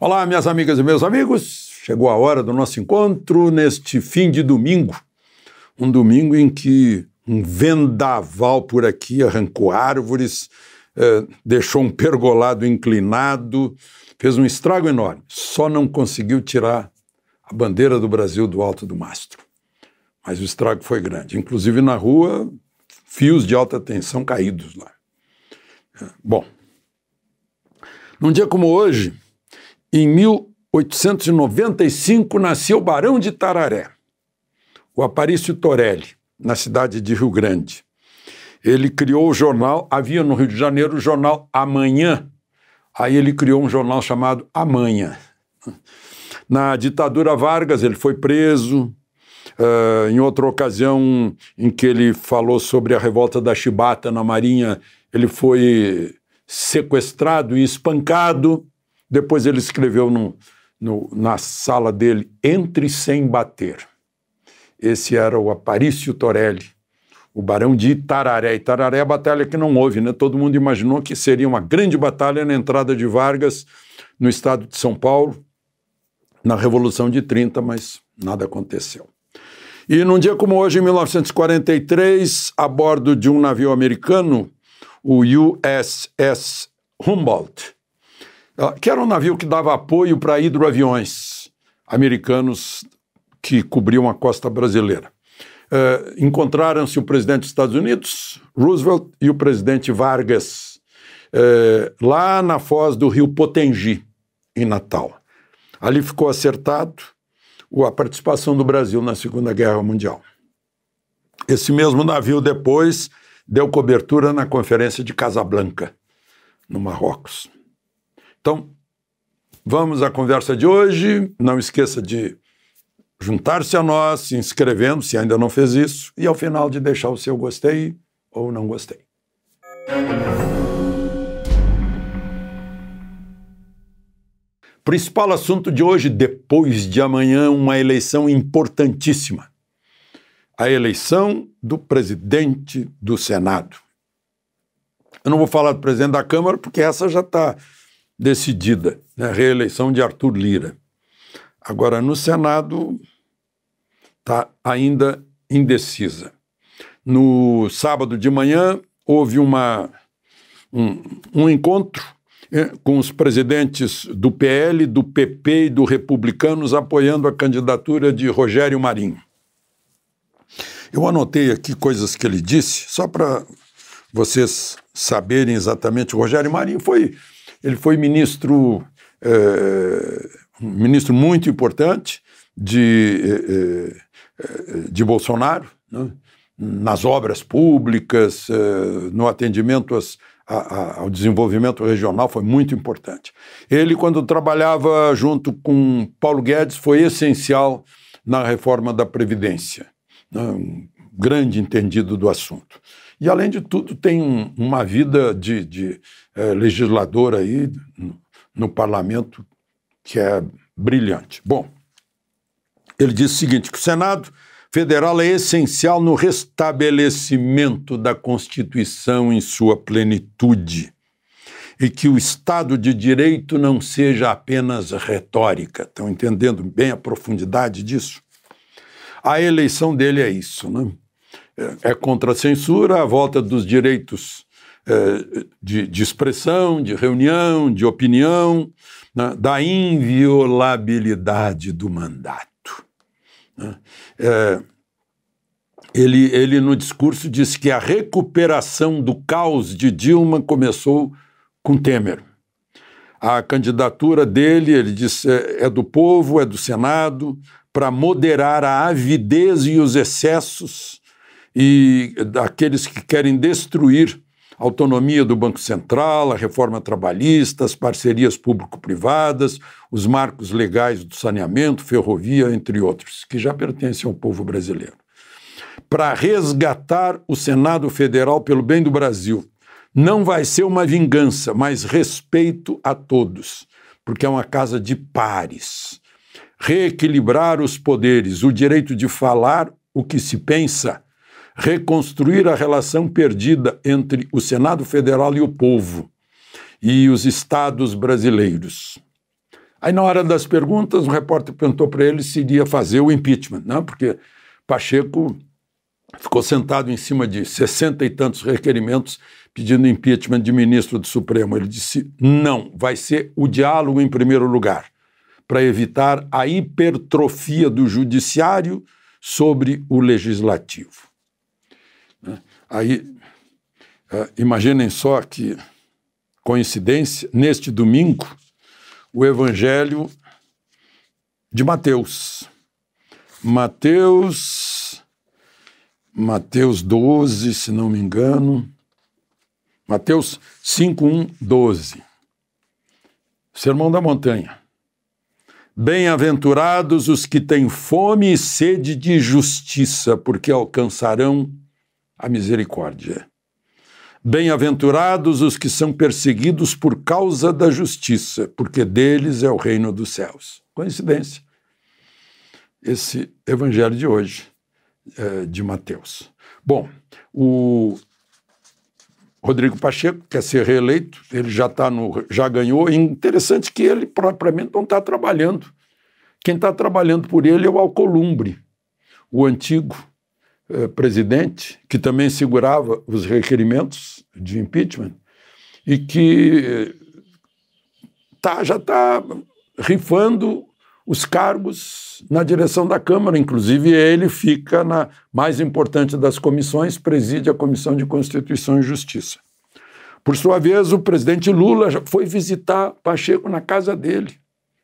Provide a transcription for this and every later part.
Olá, minhas amigas e meus amigos. Chegou a hora do nosso encontro neste fim de domingo. Um domingo em que um vendaval por aqui arrancou árvores, eh, deixou um pergolado inclinado, fez um estrago enorme. Só não conseguiu tirar a bandeira do Brasil do alto do mastro. Mas o estrago foi grande. Inclusive na rua, fios de alta tensão caídos lá. Bom, num dia como hoje, em 1895 nasceu o Barão de Tararé, o Aparício Torelli, na cidade de Rio Grande. Ele criou o jornal, havia no Rio de Janeiro o jornal Amanhã, aí ele criou um jornal chamado Amanhã. Na ditadura Vargas, ele foi preso. Uh, em outra ocasião em que ele falou sobre a revolta da Chibata na Marinha, ele foi sequestrado e espancado. Depois ele escreveu no, no, na sala dele Entre Sem Bater. Esse era o Aparício Torelli, o Barão de Itararé. Itararé é a batalha que não houve, né? Todo mundo imaginou que seria uma grande batalha na entrada de Vargas no estado de São Paulo, na Revolução de 30, mas nada aconteceu. E num dia como hoje, em 1943, a bordo de um navio americano, o USS Humboldt, ah, que era um navio que dava apoio para hidroaviões americanos que cobriam a costa brasileira. Uh, Encontraram-se o presidente dos Estados Unidos, Roosevelt, e o presidente Vargas, uh, lá na foz do rio Potengi, em Natal. Ali ficou acertado a participação do Brasil na Segunda Guerra Mundial. Esse mesmo navio depois deu cobertura na Conferência de Casablanca, no Marrocos. Então, vamos à conversa de hoje. Não esqueça de juntar-se a nós, se inscrevendo, se ainda não fez isso, e ao final de deixar o seu gostei ou não gostei. Principal assunto de hoje, depois de amanhã, uma eleição importantíssima. A eleição do presidente do Senado. Eu não vou falar do presidente da Câmara, porque essa já está decidida, né, a reeleição de Arthur Lira. Agora, no Senado, está ainda indecisa. No sábado de manhã, houve uma, um, um encontro eh, com os presidentes do PL, do PP e do Republicanos apoiando a candidatura de Rogério Marinho. Eu anotei aqui coisas que ele disse, só para vocês saberem exatamente. O Rogério Marinho foi ele foi ministro, é, ministro muito importante de, é, é, de Bolsonaro, né? nas obras públicas, é, no atendimento às, a, a, ao desenvolvimento regional, foi muito importante. Ele, quando trabalhava junto com Paulo Guedes, foi essencial na reforma da Previdência. Né? Um grande entendido do assunto. E, além de tudo, tem um, uma vida de, de é, legislador aí no, no parlamento que é brilhante. Bom, ele diz o seguinte: que o Senado federal é essencial no restabelecimento da Constituição em sua plenitude e que o Estado de Direito não seja apenas retórica. Estão entendendo bem a profundidade disso? A eleição dele é isso, né? é contra a censura, a volta dos direitos é, de, de, expressão, de reunião, de opinião, né, da inviolabilidade do mandato. Né. É, ele, ele, no discurso, diz que a recuperação do caos de Dilma começou com Temer. A candidatura dele, ele disse, é, é do povo, é do Senado, para moderar a avidez e os excessos e daqueles que querem destruir a autonomia do Banco Central, a reforma trabalhista, as parcerias público-privadas, os marcos legais do saneamento, ferrovia, entre outros, que já pertencem ao povo brasileiro. Para resgatar o Senado Federal pelo bem do Brasil, não vai ser uma vingança, mas respeito a todos, porque é uma casa de pares. Reequilibrar os poderes, o direito de falar o que se pensa reconstruir a relação perdida entre o Senado Federal e o povo e os estados brasileiros. Aí, na hora das perguntas, o repórter perguntou para ele se iria fazer o impeachment, né? porque Pacheco ficou sentado em cima de sessenta e tantos requerimentos pedindo impeachment de ministro do Supremo. Ele disse: não, vai ser o diálogo em primeiro lugar, para evitar a hipertrofia do judiciário sobre o legislativo. Né? Aí, é, imaginem só que coincidência, neste domingo, o Evangelho de Mateus. Mateus, Mateus 12, se não me engano. Mateus 5, 1, 12. Sermão da Montanha. Bem-aventurados os que têm fome e sede de justiça, porque alcançarão a misericórdia. Bem-aventurados os que são perseguidos por causa da justiça, porque deles é o reino dos céus. Coincidência. Esse evangelho de hoje, é, de Mateus. Bom, o Rodrigo Pacheco quer ser reeleito, ele já tá no, já ganhou. É interessante que ele propriamente não está trabalhando. Quem está trabalhando por ele é o Alcolumbre, o antigo eh, presidente, que também segurava os requerimentos de impeachment e que eh, tá, já está rifando os cargos na direção da Câmara, inclusive ele fica na mais importante das comissões, preside a Comissão de Constituição e Justiça. Por sua vez, o presidente Lula foi visitar Pacheco na casa dele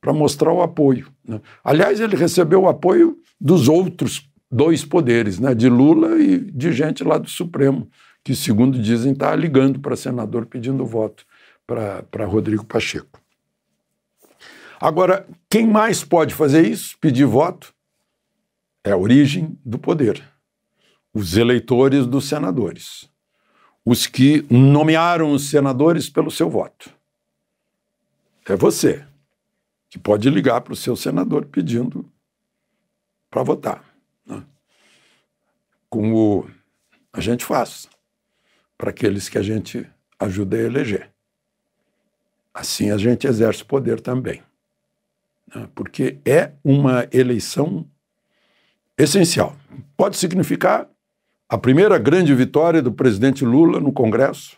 para mostrar o apoio. Né? Aliás, ele recebeu o apoio dos outros dois poderes, né, de Lula e de gente lá do Supremo, que, segundo dizem, está ligando para senador pedindo voto para Rodrigo Pacheco. Agora, quem mais pode fazer isso, pedir voto? É a origem do poder. Os eleitores dos senadores. Os que nomearam os senadores pelo seu voto. É você que pode ligar para o seu senador pedindo para votar como a gente faz para aqueles que a gente ajuda a eleger. Assim a gente exerce poder também, né? porque é uma eleição essencial. Pode significar a primeira grande vitória do presidente Lula no Congresso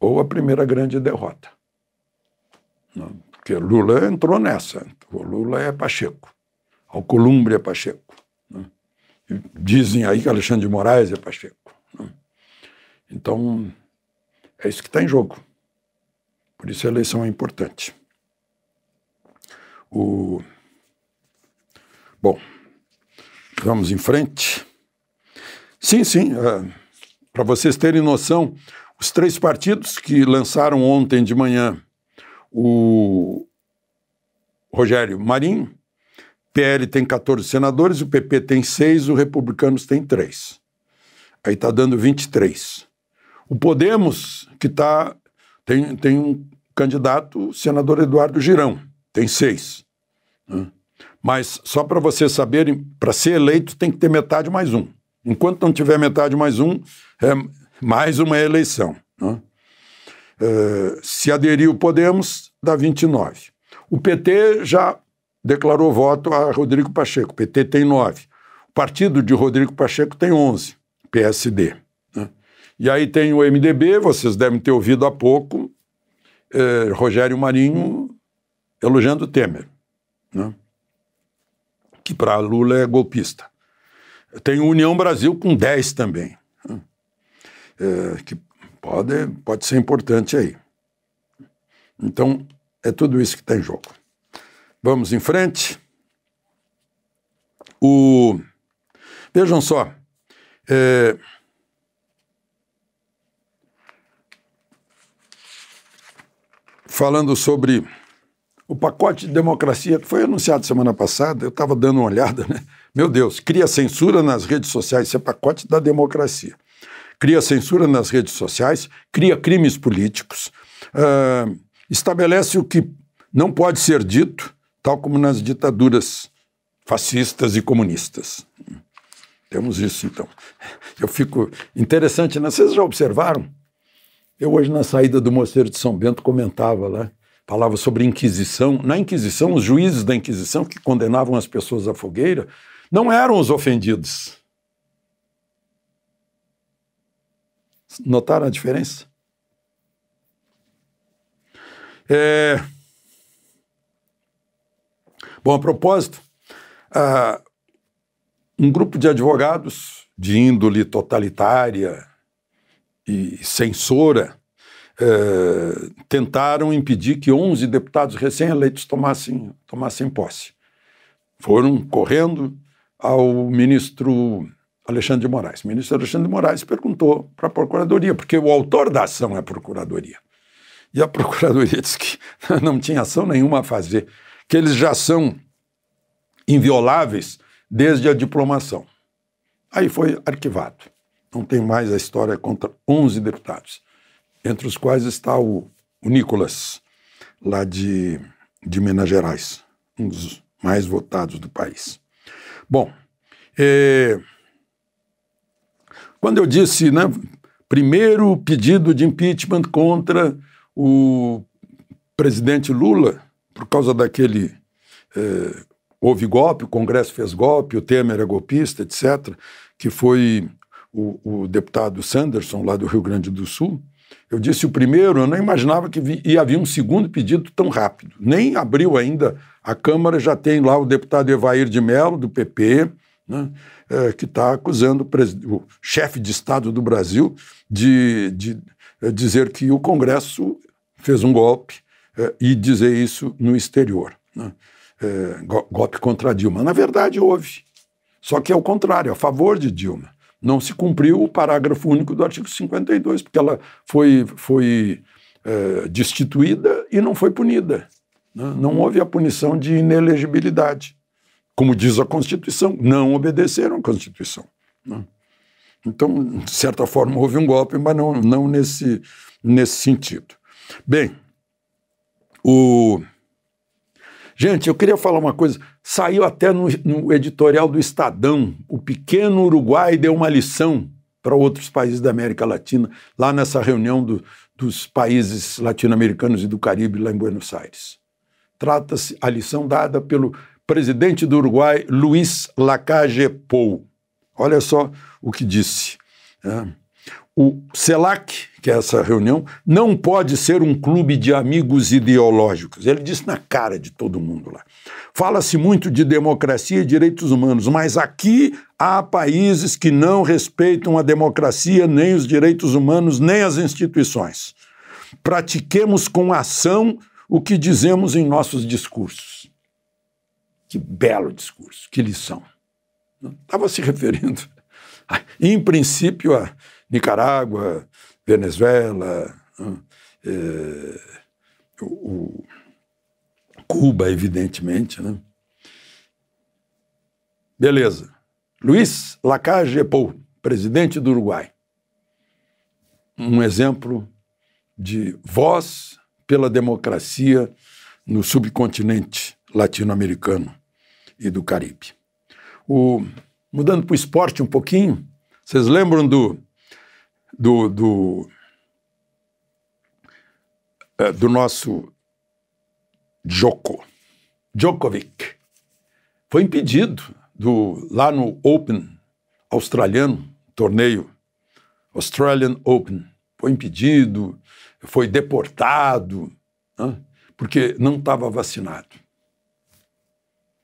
ou a primeira grande derrota. Né? porque Lula entrou nessa. O Lula é Pacheco. Alcolumbre é Pacheco. Dizem aí que Alexandre de Moraes é Pacheco. Né? Então, é isso que está em jogo. Por isso a eleição é importante. O... Bom, vamos em frente. Sim, sim, uh, é, para vocês terem noção, os três partidos que lançaram ontem de manhã o Rogério Marinho, PL tem 14 senadores, o PP tem 6, o Republicanos tem 3. Aí está dando 23. O Podemos, que tá, tem, tem um candidato, o senador Eduardo Girão, tem 6. Né? Mas só para vocês saberem, para ser eleito tem que ter metade mais um. Enquanto não tiver metade mais um, é mais uma eleição. Né? É, se aderir o Podemos, dá 29. O PT já declarou voto a Rodrigo Pacheco. O PT tem nove. O partido de Rodrigo Pacheco tem onze, PSD. Né? E aí tem o MDB, vocês devem ter ouvido há pouco, eh, Rogério Marinho elogiando Temer, né? que para Lula é golpista. Tem o União Brasil com 10 também, né? eh, que pode, pode ser importante aí. Então, é tudo isso que está em jogo. Vamos em frente. O... Vejam só. É... Falando sobre o pacote de democracia que foi anunciado semana passada, eu estava dando uma olhada, né? Meu Deus, cria censura nas redes sociais, isso é pacote da democracia. Cria censura nas redes sociais, cria crimes políticos, uh, estabelece o que não pode ser dito, tal como nas ditaduras fascistas e comunistas. Temos isso, então. Eu fico interessante, né? vocês já observaram? Eu hoje, na saída do Mosteiro de São Bento, comentava lá, falava sobre Inquisição. Na Inquisição, os juízes da Inquisição que condenavam as pessoas à fogueira não eram os ofendidos. Notaram a diferença? É... Bom, a propósito, uh, um grupo de advogados de índole totalitária e censora uh, tentaram impedir que 11 deputados recém-eleitos tomassem, tomassem posse. Foram correndo ao ministro Alexandre de Moraes. O ministro Alexandre de Moraes perguntou para a Procuradoria, porque o autor da ação é a Procuradoria. E a Procuradoria disse que não tinha ação nenhuma a fazer que eles já são invioláveis desde a diplomação. Aí foi arquivado. Não tem mais a história contra 11 deputados, entre os quais está o, o Nicolas, lá de, de Minas Gerais, um dos mais votados do país. Bom, é, quando eu disse, né, primeiro pedido de impeachment contra o presidente Lula, por causa daquele. É, houve golpe, o Congresso fez golpe, o Temer é golpista, etc., que foi o, o, deputado Sanderson, lá do Rio Grande do Sul. Eu disse o primeiro, eu não imaginava que ia haver um segundo pedido tão rápido. Nem abriu ainda a Câmara, já tem lá o deputado Evair de Mello, do PP, né, é, que está acusando o, o, chefe de Estado do Brasil de, de é, dizer que o Congresso fez um golpe eh, e dizer isso no exterior. Né? É, golpe contra Dilma. Na verdade, houve. Só que é o contrário, a favor de Dilma. Não se cumpriu o parágrafo único do artigo 52, porque ela foi, foi é, destituída e não foi punida. Né? Não houve a punição de inelegibilidade. Como diz a Constituição, não obedeceram à Constituição. Né? Então, de certa forma, houve um golpe, mas não, não nesse, nesse sentido. Bem, o... Gente, eu queria falar uma coisa. Saiu até no, no editorial do Estadão. O pequeno Uruguai deu uma lição para outros países da América Latina, lá nessa reunião do, dos países latino-americanos e do Caribe, lá em Buenos Aires. Trata-se a lição dada pelo presidente do Uruguai, Luiz Lacage Pou. Olha só o que disse. Né? o CELAC, que é essa reunião, não pode ser um clube de amigos ideológicos. Ele disse na cara de todo mundo lá. Fala-se muito de democracia e direitos humanos, mas aqui há países que não respeitam a democracia, nem os direitos humanos, nem as instituições. Pratiquemos com ação o que dizemos em nossos discursos. Que belo discurso, que lição. Estava se referindo, em princípio, a Nicarágua, Venezuela, é, o, Cuba, evidentemente. Né? Beleza. Luiz Lacage Epou, presidente do Uruguai. Um exemplo de voz pela democracia no subcontinente latino-americano e do Caribe. O, mudando para o esporte um pouquinho, vocês lembram do do, do, eh, do nosso Djoko, Djokovic, foi impedido do, lá no Open australiano, torneio Australian Open, foi impedido, foi deportado, né, porque não estava vacinado.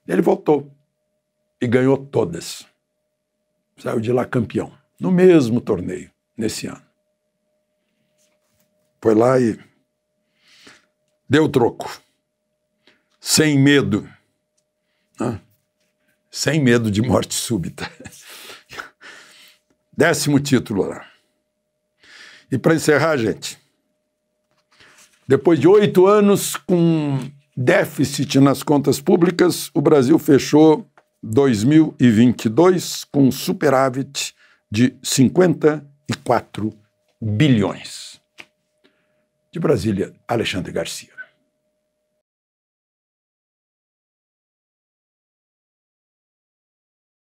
Ele voltou e ganhou todas. Saiu de lá campeão, no mesmo torneio nesse ano. Foi lá e deu troco, sem medo, né? sem medo de morte súbita. Décimo título lá. E para encerrar, gente, depois de oito anos com déficit nas contas públicas, o Brasil fechou 2022 com superávit de 50 e 4 bilhões. De Brasília, Alexandre Garcia.